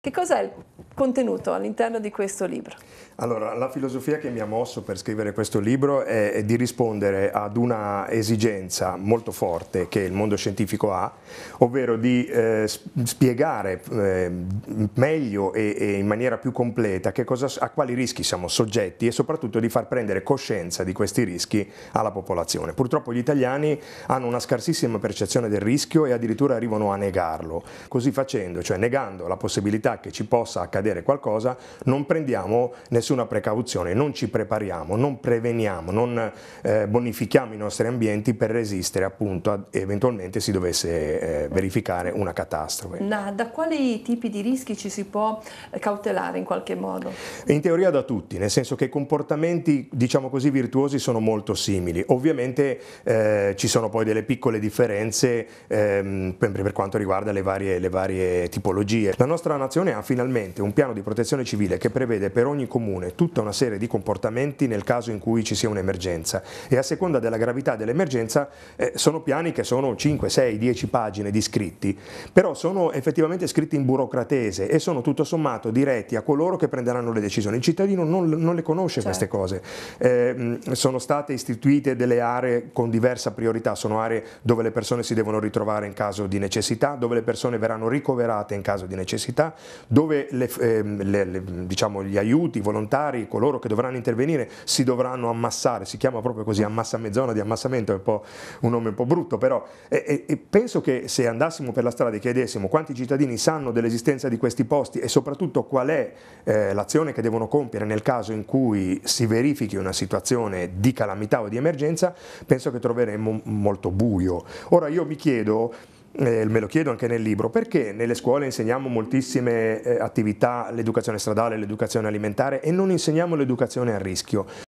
Che cos'è contenuto all'interno di questo libro? Allora, la filosofia che mi ha mosso per scrivere questo libro è di rispondere ad una esigenza molto forte che il mondo scientifico ha, ovvero di eh, spiegare eh, meglio e, e, in maniera più completa cosa, a quali rischi siamo soggetti e soprattutto di far prendere coscienza di questi rischi alla popolazione. Purtroppo gli italiani hanno una scarsissima percezione del rischio e addirittura arrivano a negarlo. Così facendo, cioè negando la possibilità che ci possa accadere accadere qualcosa non prendiamo nessuna precauzione, non ci prepariamo, non preveniamo, non eh, bonifichiamo i nostri ambienti per resistere appunto a, eventualmente si dovesse eh, verificare una catastrofe. No, da quali tipi di rischi ci si può eh, cautelare in qualche modo? In teoria da tutti, nel senso che i comportamenti diciamo così virtuosi sono molto simili, ovviamente eh, ci sono poi delle piccole differenze ehm, per, per, quanto riguarda le varie, le varie tipologie. La nostra nazione ha finalmente un piano di protezione civile che prevede per ogni comune tutta una serie di comportamenti nel caso in cui ci sia un'emergenza e a seconda della gravità dell'emergenza eh, sono piani che sono 5, 6, 10 pagine di scritti, però sono effettivamente scritti in burocratese e sono tutto sommato diretti a coloro che prenderanno le decisioni. Il cittadino non, non le conosce certo. queste cose, eh, sono state istituite delle aree con diversa priorità, sono aree dove le persone si devono ritrovare in caso di necessità, dove le persone verranno ricoverate in caso di necessità, dove le Ehm, le, le, diciamo, gli aiuti, i volontari, coloro che dovranno intervenire si dovranno ammassare, si chiama proprio così ammassa mezz'ora di ammassamento, è un, un, nome un po' brutto, però e, e penso che se andassimo per la strada e chiedessimo quanti cittadini sanno dell'esistenza di questi posti e soprattutto qual è eh, l'azione che devono compiere nel caso in cui si verifichi una situazione di calamità o di emergenza, penso che troveremmo molto buio. Ora io mi chiedo eh, me lo chiedo anche nel libro, perché nelle scuole insegniamo moltissime eh, attività, l'educazione stradale, l'educazione alimentare e non insegniamo l'educazione a rischio?